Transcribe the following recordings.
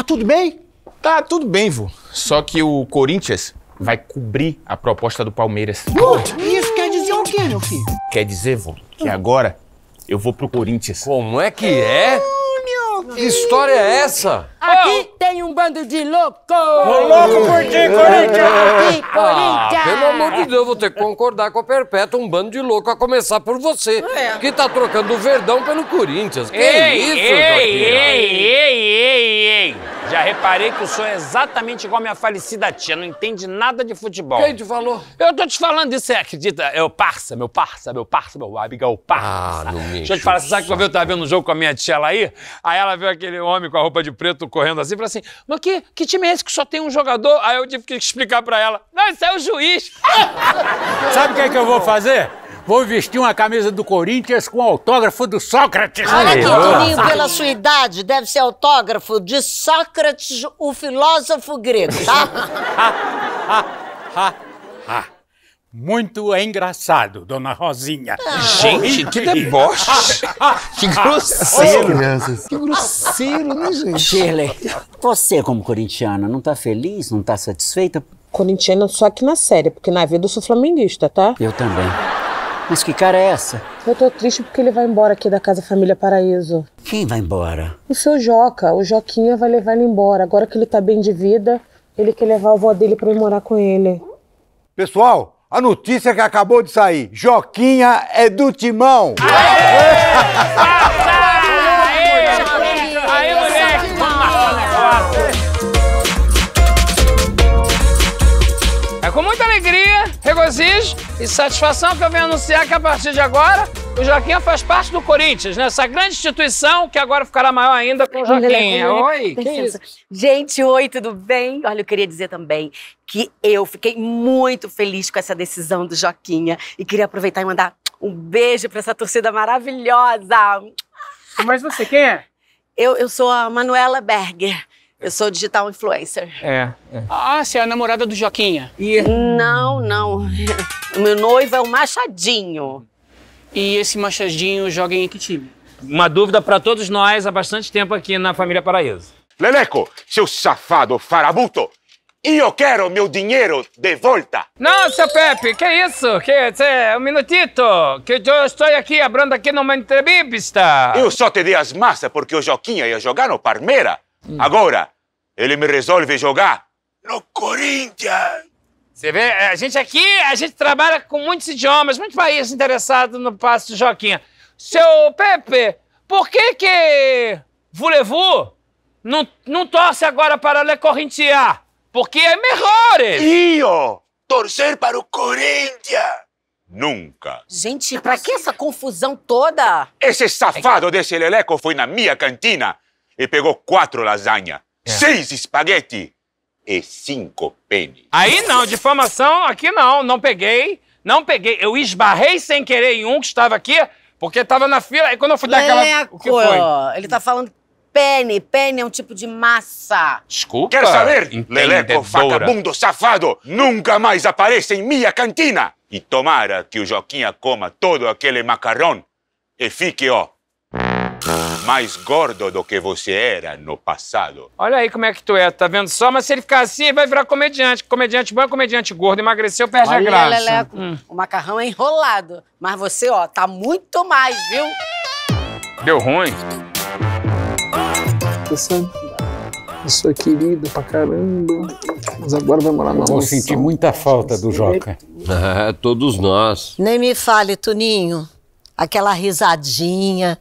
Tá tudo bem? Tá tudo bem, vô. Só que o Corinthians vai cobrir a proposta do Palmeiras. Puta, isso quer dizer o quê, meu filho? Quer dizer, vô, que agora eu vou pro Corinthians. Como é que é? Ah, que história é essa? Aqui oh. tem um bando de loucos! louco por ti, Corinthians! Ah, pelo amor de Deus, vou ter que concordar com a Perpétua, um bando de louco a começar por você, é. que tá trocando o Verdão pelo Corinthians. Que ei, é isso, joaquim ei, ei, ei, ei, ei! Já reparei que o senhor é exatamente igual a minha falecida tia, não entende nada de futebol. Quem te falou? Eu tô te falando isso, você acredita? É o parça, meu parça, meu parça, meu abigail parça. Ah, não me Deixa eu te falar, você sabe que eu tava vendo um jogo com a minha tia lá aí? Aí ela viu aquele homem com a roupa de preto correndo assim e falou assim, mas que, que time é esse que só tem um jogador? Aí eu tive que explicar pra ela, não, isso é o juiz. sabe o que é que eu vou fazer? Vou vestir uma camisa do Corinthians com autógrafo do Sócrates. Olha que Toninho, pela sua idade, deve ser autógrafo de Sócrates, o filósofo grego, tá? ha, ha, ha, Muito engraçado, dona Rosinha. Ah. Gente, que deboche! Ah, ah, que grosseiro! Que grosseiro, né, gente? Shirley, você como corintiana não tá feliz, não tá satisfeita? Corintiana só aqui na série, porque na vida eu sou flamenguista, tá? Eu também. Mas que cara é essa? Eu tô triste porque ele vai embora aqui da Casa Família Paraíso. Quem vai embora? O seu Joca. O Joquinha vai levar ele embora. Agora que ele tá bem de vida, ele quer levar a avó dele pra ir morar com ele. Pessoal, a notícia que acabou de sair: Joquinha é do timão! Aê! e satisfação que eu venho anunciar que a partir de agora o Joaquim faz parte do Corinthians, né? Essa grande instituição que agora ficará maior ainda com o é Joaquim. Oi, que é isso? Gente, oi, tudo bem? Olha, eu queria dizer também que eu fiquei muito feliz com essa decisão do Joaquinha e queria aproveitar e mandar um beijo para essa torcida maravilhosa. Mas você, quem é? Eu, eu sou a Manuela Berger. Eu sou digital influencer. É, é. Ah, você é a namorada do Joquinha. E... É- não, não. O meu noivo é o Machadinho. E esse Machadinho joga em que time? Uma dúvida para todos nós há bastante tempo aqui na Família Paraíso. Leleco, seu safado farabuto! E eu quero meu dinheiro de volta! Não, seu Pepe, que isso? Que, cê, um minutito, que eu estou aqui abrindo aqui numa entrevista. Eu só te dei as massas porque o Joquinha ia jogar no Parmeira. Hum. Agora, ele me resolve jogar no Corinthians. Você vê, é, a gente aqui, a gente trabalha com muitos idiomas, muitos países interessados no passo do Joquinha. Seu Pepe, por que que Vulevu não, não torce agora para Le Corinthians? Porque é melhor! Io, torcer para o Corinthians! Nunca. Gente, pra que essa confusão toda? Esse safado desse Leleco foi na minha cantina e pegou quatro lasanha, é. seis espaguete e cinco pene. Aí não, difamação aqui não, não peguei, não peguei. Eu esbarrei sem querer em um que estava aqui, porque estava na fila. E quando eu fui dar aquela. O que foi? Ele tá falando pene. Pene é um tipo de massa. Desculpa. Quer saber? Leleco, é vagabundo, safado, nunca mais apareça em minha cantina. E tomara que o Joquinha coma todo aquele macarrão e fique, ó mais gordo do que você era no passado. Olha aí como é que tu é, tá vendo só? Mas se ele ficar assim, ele vai virar comediante. Comediante bom é comediante gordo, emagreceu, perde Olha, a graça. Leleco, hum. o macarrão é enrolado, mas você, ó, tá muito mais, viu? Deu ruim? eu sou é, é querido pra caramba, mas agora vai morar na nossa. Vou senti muita falta do Joca. É, todos nós. Nem me fale, Tuninho. Aquela risadinha.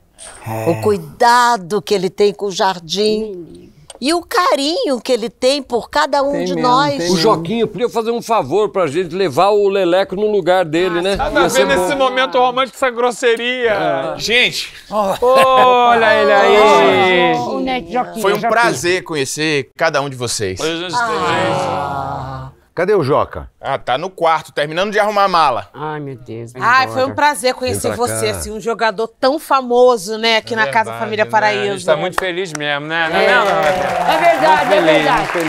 É. O cuidado que ele tem com o jardim. E o carinho que ele tem por cada um tem de mesmo, nós. O Joquinho podia fazer um favor pra gente levar o Leleco no lugar dele, ah, né? Tá vendo esse momento romântico essa grosseria? É. Gente! Oh. Olha ele aí! Oh, Foi um prazer conhecer cada um de vocês. Pois ah. Cadê o Joca? Ah, tá no quarto, terminando de arrumar a mala. Ai, meu Deus. Ai, embora. foi um prazer conhecer você, assim, um jogador tão famoso, né, aqui é na verdade, Casa Família Paraíso. Né? A gente tá muito feliz mesmo, né? É, não, não, não, é verdade, é verdade.